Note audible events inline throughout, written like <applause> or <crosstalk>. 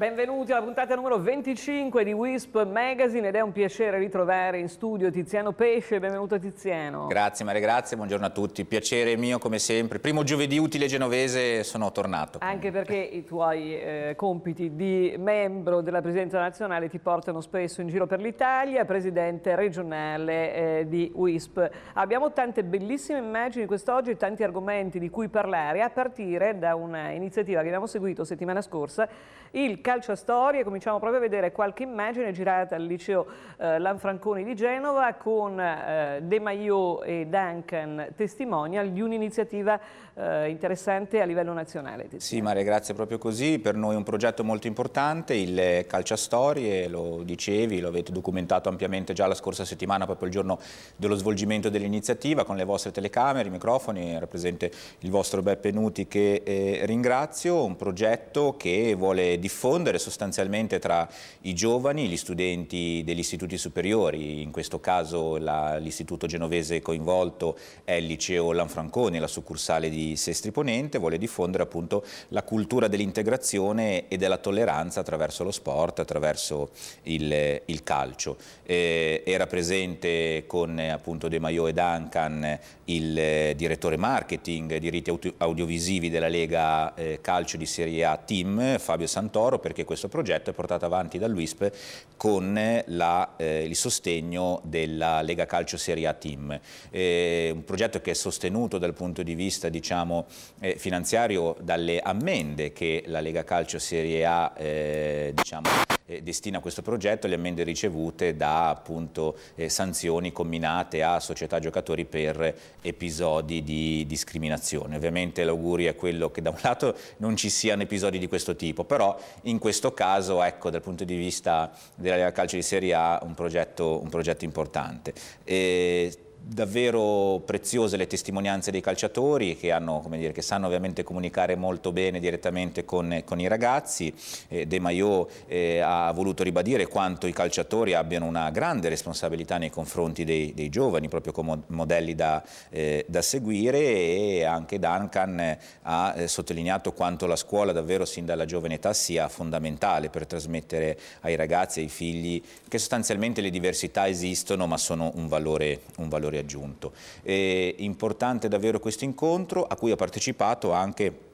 Benvenuti alla puntata numero 25 di Wisp Magazine ed è un piacere ritrovare in studio Tiziano Pesce, benvenuto Tiziano. Grazie Maria, grazie, buongiorno a tutti, piacere mio come sempre, primo giovedì utile genovese sono tornato. Anche perché i tuoi eh, compiti di membro della Presidenza Nazionale ti portano spesso in giro per l'Italia, Presidente regionale eh, di Wisp. Abbiamo tante bellissime immagini quest'oggi, e tanti argomenti di cui parlare, a partire da un'iniziativa che abbiamo seguito settimana scorsa, il calcia storie, cominciamo proprio a vedere qualche immagine girata al liceo eh, Lanfranconi di Genova con eh, De Maio e Duncan testimonial di un'iniziativa eh, interessante a livello nazionale. Sì Maria, grazie, proprio così, per noi è un progetto molto importante, il calcia storie, lo dicevi, lo avete documentato ampiamente già la scorsa settimana, proprio il giorno dello svolgimento dell'iniziativa, con le vostre telecamere, i microfoni, era presente il vostro Beppe Nuti che eh, ringrazio, un progetto che vuole diffondere corrispondere sostanzialmente tra i giovani, gli studenti degli istituti superiori, in questo caso l'istituto genovese coinvolto è il liceo Lanfranconi, la succursale di Sestri Ponente, vuole diffondere appunto la cultura dell'integrazione e della tolleranza attraverso lo sport, attraverso il, il calcio. Eh, era presente con appunto De Maio e Duncan il direttore marketing diritti audiovisivi della Lega eh, Calcio di Serie A Team, Fabio Santoro, per perché questo progetto è portato avanti dall'UISP con la, eh, il sostegno della Lega Calcio Serie A Team. Eh, un progetto che è sostenuto dal punto di vista diciamo, eh, finanziario dalle ammende che la Lega Calcio Serie A eh, diciamo, eh, destina a questo progetto le ammende ricevute da appunto, eh, sanzioni combinate a società giocatori per episodi di discriminazione. Ovviamente l'augurio è quello che da un lato non ci siano episodi di questo tipo, però in questo caso ecco, dal punto di vista della Lega Calcio di Serie A un progetto, un progetto importante. E davvero preziose le testimonianze dei calciatori che, hanno, dire, che sanno ovviamente comunicare molto bene direttamente con, con i ragazzi. Eh, De Maio eh, ha voluto ribadire quanto i calciatori abbiano una grande responsabilità nei confronti dei, dei giovani, proprio come modelli da, eh, da, seguire e anche Duncan eh, ha eh, sottolineato quanto la scuola davvero sin dalla giovane età sia fondamentale per trasmettere ai ragazzi ai figli che sostanzialmente le diversità esistono ma sono un valore, un valore aggiunto. È importante davvero questo incontro a cui ha partecipato anche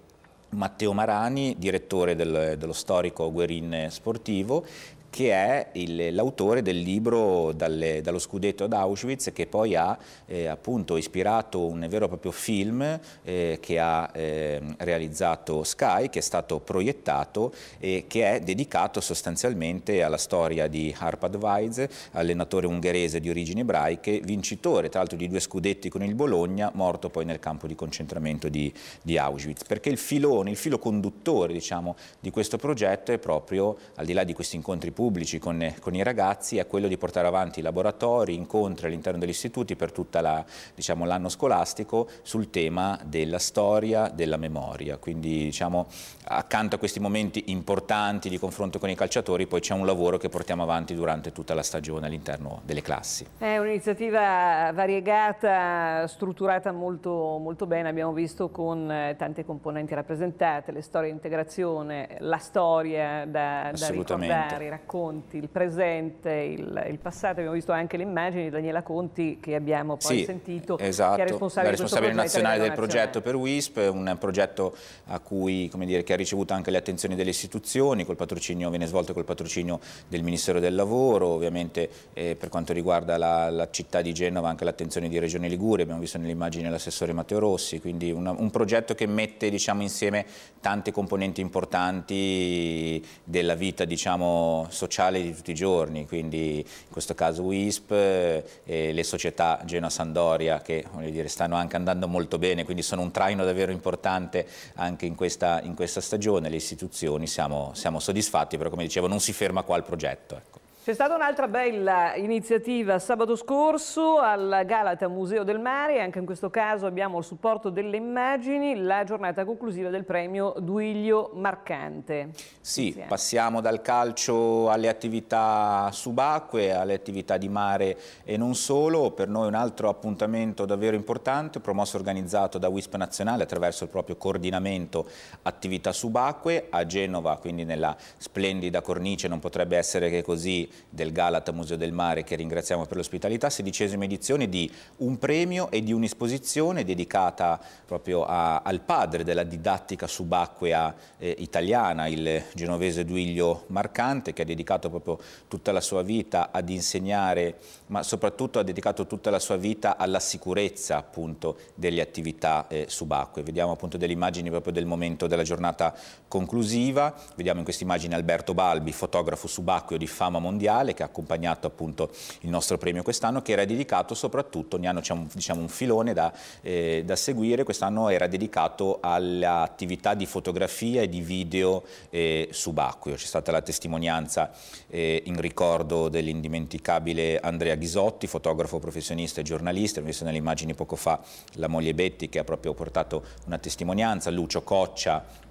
Matteo Marani, direttore del, dello storico Guerin Sportivo, che è l'autore del libro dalle, Dallo scudetto ad Auschwitz che poi ha eh, appunto ispirato un vero e proprio film eh, che ha eh, realizzato Sky, che è stato proiettato e che è dedicato sostanzialmente alla storia di Harpad Weiz, allenatore ungherese di origini ebraiche, vincitore tra l'altro di due scudetti con il Bologna, morto poi nel campo di concentramento di, di Auschwitz. Perché il filone, il filo conduttore diciamo, di questo progetto è proprio, al di là di questi incontri pubblici, pubblici con, con, i ragazzi è quello di portare avanti laboratori, incontri all'interno degli istituti per tutto l'anno la, diciamo, scolastico sul tema della storia, della memoria. Quindi diciamo, accanto a questi momenti importanti di confronto con i calciatori poi c'è un lavoro che portiamo avanti durante tutta la stagione all'interno delle classi. È un'iniziativa variegata, strutturata molto, molto bene, abbiamo visto con eh, tante componenti rappresentate, le storie di integrazione, la storia da, da ricordare, racconti il presente, il, il, passato, abbiamo visto anche le immagini di Daniela Conti che abbiamo poi sì, sentito, esatto. che è responsabile, esatto, la responsabile nazionale del progetto per WISP, un progetto cui, dire, che ha ricevuto anche le attenzioni delle istituzioni, col patrocinio, viene svolto col patrocinio del Ministero del Lavoro, ovviamente eh, per quanto riguarda la, la, città di Genova anche l'attenzione di Regione Liguria, abbiamo visto nell'immagine l'assessore Matteo Rossi, quindi una, un progetto che mette diciamo, insieme tante componenti importanti della vita diciamo, sociale di tutti i giorni, quindi in questo caso WISP, eh, le società Genoa Sandoria che dire, stanno anche andando molto bene, quindi sono un traino davvero importante anche in questa, in questa stagione, le istituzioni siamo, siamo, soddisfatti, però come dicevo non si ferma qua il progetto. Ecco. C'è stata un'altra bella iniziativa sabato scorso al Galata Museo del Mare, anche in questo caso abbiamo il supporto delle immagini, la giornata conclusiva del premio Duilio Marcante. Sì, Inizia. passiamo dal calcio alle attività subacquee, alle attività di mare e non solo, per noi un altro appuntamento davvero importante, promosso e organizzato da WISP Nazionale attraverso il proprio coordinamento attività subacquee a Genova, quindi nella splendida cornice, non potrebbe essere che così del Galata Museo del Mare che ringraziamo per l'ospitalità, sedicesima edizione di un premio e di un'esposizione dedicata proprio a, al padre della didattica subacquea eh, italiana, il genovese Duilio Marcante che ha dedicato proprio tutta la sua vita ad insegnare ma soprattutto ha dedicato tutta la sua vita alla sicurezza appunto delle attività eh, subacquee. Vediamo appunto delle immagini proprio del momento della giornata conclusiva, vediamo in questa immagine Alberto Balbi, fotografo subacqueo di fama mondiale mondiale che ha accompagnato appunto il nostro premio quest'anno che era dedicato soprattutto, ogni anno c'è un, diciamo, un filone da, eh, da seguire, quest'anno era dedicato all'attività di fotografia e di video eh, subacqueo, c'è stata la testimonianza eh, in ricordo dell'indimenticabile Andrea Ghisotti, fotografo professionista e giornalista, abbiamo visto nelle immagini poco fa la moglie Betti che ha proprio portato una testimonianza, Lucio Coccia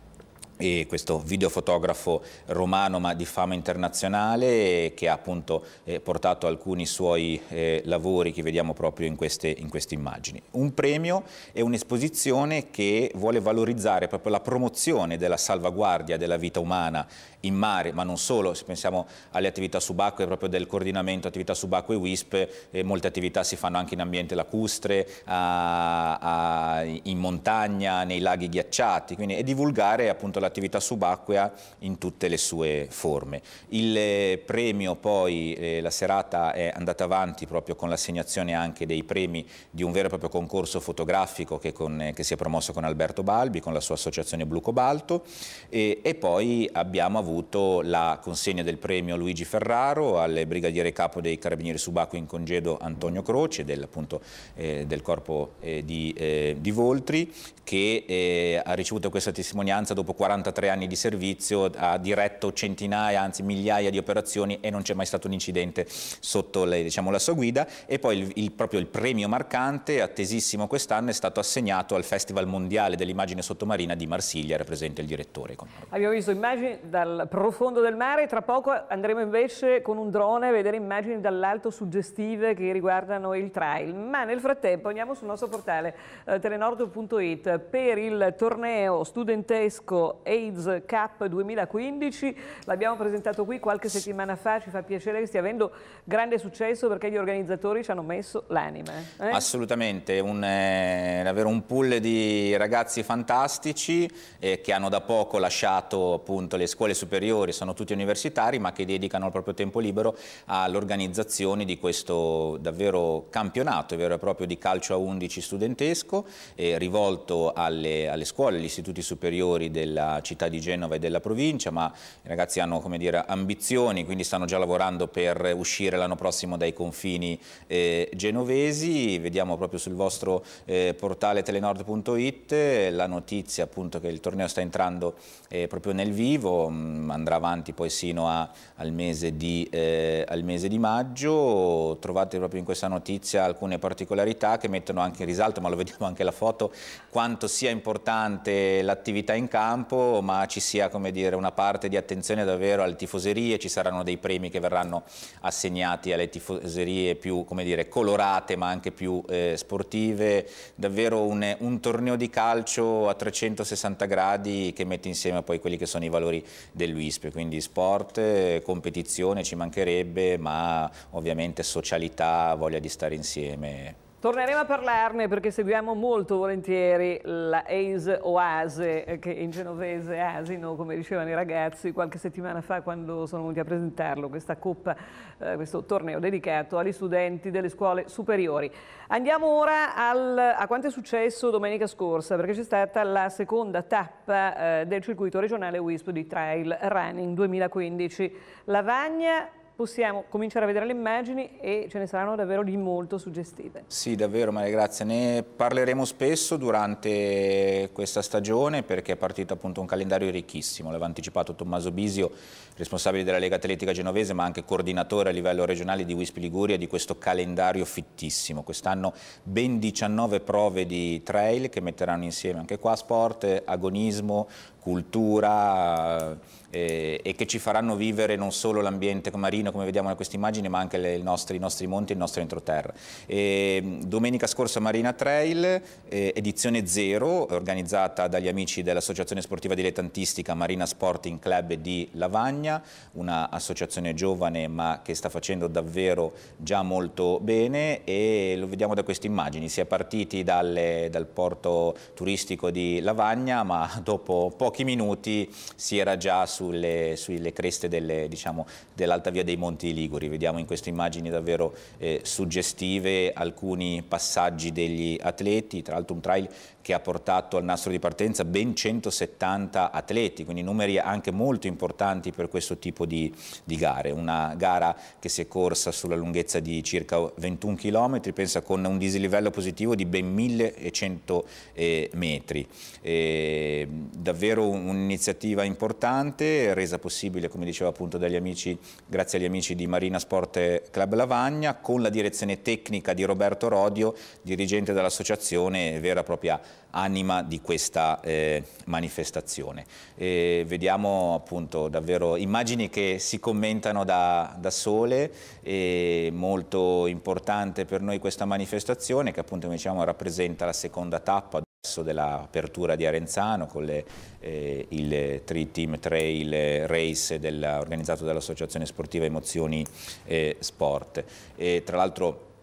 e questo videofotografo romano ma di fama internazionale che ha appunto eh, portato alcuni suoi eh, lavori che vediamo proprio in queste, in queste immagini. Un premio è un'esposizione che vuole valorizzare proprio la promozione della salvaguardia della vita umana in mare, ma non solo, se pensiamo alle attività subacquee, proprio del coordinamento attività subacquee WISP, eh, molte attività si fanno anche in ambiente lacustre, a, a, in montagna, nei laghi ghiacciati, quindi è divulgare appunto la l'attività subacquea in tutte le sue forme. Il eh, premio poi, eh, la serata è andata avanti proprio con l'assegnazione anche dei premi di un vero e proprio concorso fotografico che, con, eh, che si è promosso con Alberto Balbi, con la sua associazione Blu Cobalto e, e poi abbiamo avuto la consegna del premio Luigi Ferraro al brigadiere capo dei carabinieri subacquei in congedo Antonio Croce del, appunto, eh, del corpo eh, di, eh, di, Voltri che ha ricevuto questa testimonianza dopo 40 43 anni di servizio, ha diretto centinaia, anzi migliaia di operazioni e non c'è mai stato un incidente sotto le, diciamo, la sua guida. E poi il, il, proprio il premio marcante, attesissimo quest'anno, è stato assegnato al Festival Mondiale dell'Immagine Sottomarina di Marsiglia, era presente il direttore. Abbiamo visto immagini dal profondo del mare, tra poco andremo invece con un drone a vedere immagini dall'alto suggestive che riguardano il trail. Ma nel frattempo andiamo sul nostro portale eh, telenordo.it per il torneo studentesco AIDS Cup 2015, l'abbiamo presentato qui qualche settimana fa, ci fa piacere che stia avendo grande successo perché gli organizzatori ci hanno messo l'anima. Eh? Assolutamente, un, eh, davvero un pool di ragazzi fantastici eh, che hanno da poco lasciato appunto, le scuole superiori, sono tutti universitari ma che dedicano il proprio tempo libero all'organizzazione di questo davvero campionato vero e proprio di calcio a 11 studentesco eh, rivolto alle, alle scuole, agli istituti superiori della città di Genova e della provincia, ma i ragazzi hanno dire, ambizioni, quindi stanno già lavorando per uscire l'anno prossimo dai confini eh, genovesi. Vediamo proprio sul vostro eh, portale telenord.it la notizia appunto che il torneo sta entrando eh, proprio nel vivo, mm, andrà avanti poi sino a, al, mese di, eh, al mese di maggio. Trovate proprio in questa notizia alcune particolarità che mettono anche in risalto, ma lo vediamo anche la foto, quanto sia importante l'attività in campo ma ci sia dire, una parte di attenzione davvero alle tifoserie, ci saranno dei premi che verranno assegnati alle tifoserie più dire, colorate ma anche più eh, sportive, davvero un, un, torneo di calcio a 360 gradi che mette insieme poi quelli che sono i valori dell'UISP, quindi sport, competizione ci mancherebbe, ma ovviamente socialità, voglia di stare insieme. Torneremo a parlarne perché seguiamo molto volentieri la ACE o eh, che in genovese asino, come dicevano i ragazzi qualche settimana fa quando sono venuti a presentarlo, questa coppa, eh, questo torneo dedicato agli studenti delle scuole superiori. Andiamo ora al, a quanto è successo domenica scorsa, perché c'è stata la seconda tappa eh, del circuito regionale WISP di Trail Running 2015. Lavagna possiamo cominciare a vedere le immagini e ce ne saranno davvero di molto suggestive. Sì, davvero Maria Grazia, ne parleremo spesso durante questa stagione perché è partito appunto un calendario ricchissimo, l'aveva anticipato Tommaso Bisio, responsabile della Lega Atletica Genovese ma anche coordinatore a livello regionale di Wisp Liguria di questo calendario fittissimo. Quest'anno ben 19 prove di trail che metteranno insieme anche qua sport, agonismo, cultura eh, e che ci faranno vivere non solo l'ambiente marino come vediamo in queste immagini ma anche le, i, nostri, i, nostri, monti e il nostro entroterra. E, domenica scorsa Marina Trail, eh, edizione zero, organizzata dagli amici dell'associazione sportiva dilettantistica Marina Sporting Club di Lavagna, un'associazione giovane ma che sta facendo davvero già molto bene e lo vediamo da queste immagini, si è partiti dalle, dal porto turistico di Lavagna ma <laughs> dopo pochi pochi minuti si era già sulle, sulle creste delle, diciamo, dell'alta via dei Monti Liguri. Vediamo in queste immagini davvero eh, suggestive alcuni passaggi degli atleti, tra l'altro un trail che ha portato al nastro di partenza ben 170 atleti, quindi numeri anche molto importanti per questo tipo di, di gare. Una gara che si è corsa sulla lunghezza di circa 21 km, pensa con un dislivello positivo di ben 1100 eh, metri. E, eh, davvero un'iniziativa importante, resa possibile, come diceva appunto, amici, grazie agli amici di Marina Sport Club Lavagna, con la direzione tecnica di Roberto Rodio, dirigente dell'associazione, vera e propria anima di questa eh, manifestazione. E vediamo appunto davvero immagini che si commentano da, da sole, è molto importante per noi questa manifestazione che appunto diciamo, rappresenta la seconda tappa dell'apertura di Arenzano con le, eh, il Tri Team Trail Race della, organizzato dall'Associazione Sportiva Emozioni eh, Sport. E, tra l'altro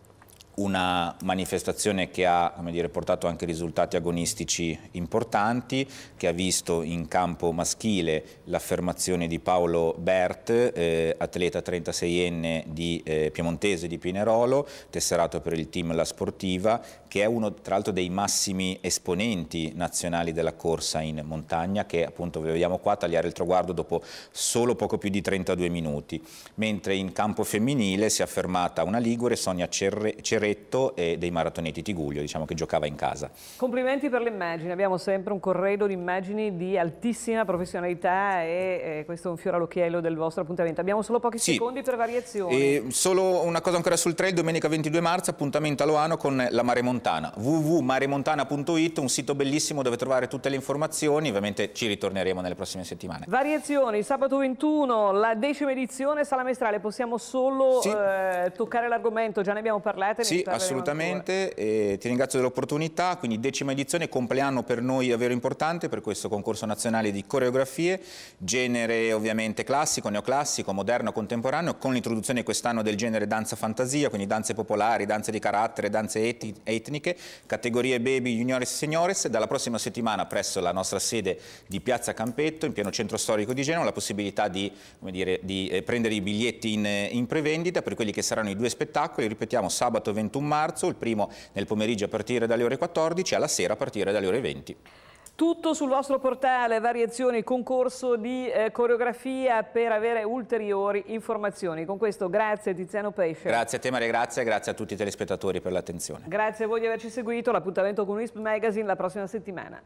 una manifestazione che ha dire, portato anche risultati agonistici importanti, che ha visto in campo maschile l'affermazione di Paolo Bert, eh, atleta 36enne di, eh, piemontese di Pinerolo, tesserato per il team La Sportiva, che è uno tra l'altro dei massimi esponenti nazionali della corsa in montagna, che appunto vediamo qua tagliare il traguardo dopo solo poco più di 32 minuti. Mentre in campo femminile si è affermata una Ligure, Sonia Cerre, Cerre Corretto e dei maratonetti Tiguglio, diciamo che giocava in casa. Complimenti per l'immagine, abbiamo sempre un corredo di immagini di altissima professionalità e eh, questo è un fiore all'occhiello del vostro appuntamento. Abbiamo solo pochi sì. secondi per variazioni. E solo una cosa ancora sul trail, domenica 22 marzo, appuntamento a Loano con la Maremontana, www.maremontana.it, un sito bellissimo dove trovare tutte le informazioni, ovviamente ci ritorneremo nelle prossime settimane. Variazioni, sabato 21, la decima edizione Sala Mestrale, possiamo solo sì. eh, toccare l'argomento, già ne abbiamo parlato, ne sì. Sì, assolutamente, eh, ti ringrazio dell'opportunità, quindi decima edizione, compleanno per noi davvero importante per questo concorso nazionale di coreografie, genere ovviamente classico, neoclassico, moderno, contemporaneo, con l'introduzione quest'anno del genere danza fantasia, quindi danze popolari, danze di carattere, danze etni etniche, categorie baby, juniores e seniores, dalla prossima settimana presso la nostra sede di Piazza Campetto, in pieno centro storico di Genova, la possibilità di, dire, di eh, prendere i biglietti in, in prevendita per quelli che saranno i due spettacoli, ripetiamo sabato 20 21 marzo, il primo nel pomeriggio a partire dalle ore 14 e alla sera a partire dalle ore 20. Tutto sul vostro portale, variazioni, concorso di eh, coreografia per avere ulteriori informazioni. Con questo grazie Tiziano Pesce. Grazie a te Maria Grazia, grazie a tutti i telespettatori per l'attenzione. Grazie a voi di averci seguito, l'appuntamento con Wisp Magazine la prossima settimana.